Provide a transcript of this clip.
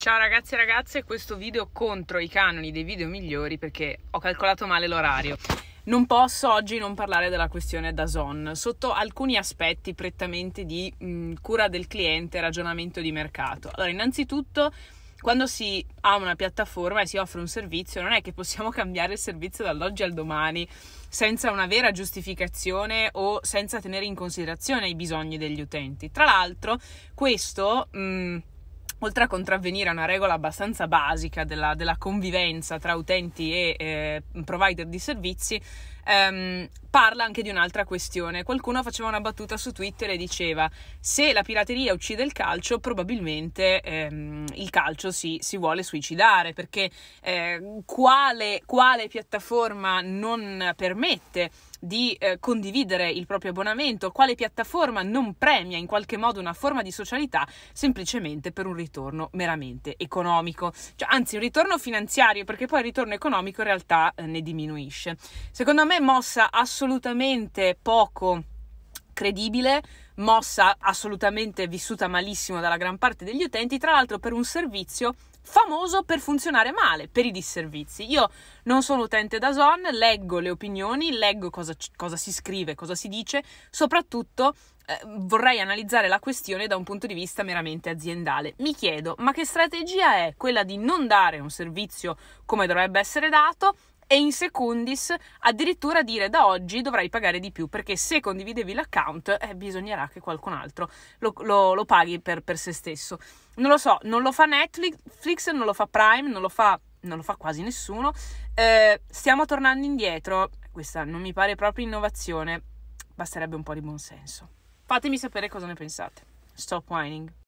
Ciao ragazzi e ragazze, questo video contro i canoni dei video migliori perché ho calcolato male l'orario. Non posso oggi non parlare della questione Dazon sotto alcuni aspetti prettamente di mh, mm, cura del cliente, ragionamento di mercato. Allora, innanzitutto quando si ha una piattaforma e si offre un servizio, non è che possiamo cambiare il servizio dall'oggi al domani senza una vera giustificazione o senza tenere in considerazione i bisogni degli utenti. Tra l'altro, questo mh, mm, oltre a contravvenire a una regola abbastanza basica della, della convivenza tra utenti e eh, provider di servizi, ehm, parla anche di un'altra questione. Qualcuno faceva una battuta su Twitter e diceva: Se la pirateria uccide il calcio, probabilmente ehm, il calcio si, si, vuole suicidare perché eh, quale, quale piattaforma non permette di eh, condividere il proprio abbonamento, quale piattaforma non premia in qualche modo una forma di socialità semplicemente per un ritorno meramente economico, cioè, anzi un ritorno finanziario perché poi il ritorno economico in realtà eh, ne diminuisce. Secondo me mossa assolutamente poco credibile, mossa assolutamente vissuta malissimo dalla gran parte degli utenti, tra l'altro per un servizio famoso per funzionare male, per i disservizi. Io non sono utente da Zon, leggo le opinioni, leggo cosa, cosa si scrive, cosa si dice, soprattutto eh, vorrei analizzare la questione da un punto di vista meramente aziendale. Mi chiedo, ma che strategia è quella di non dare un servizio come dovrebbe essere dato e in secundis addirittura dire da oggi dovrai pagare di più perché se condividevi l'account eh, bisognerà che qualcun altro lo, lo, lo paghi per, per, se stesso. Non lo so, non lo fa Netflix, non lo fa Prime, non lo fa, non lo fa quasi nessuno. Eh, stiamo tornando indietro, questa non mi pare proprio innovazione, basterebbe un po' di buonsenso. Fatemi sapere cosa ne pensate. Stop whining.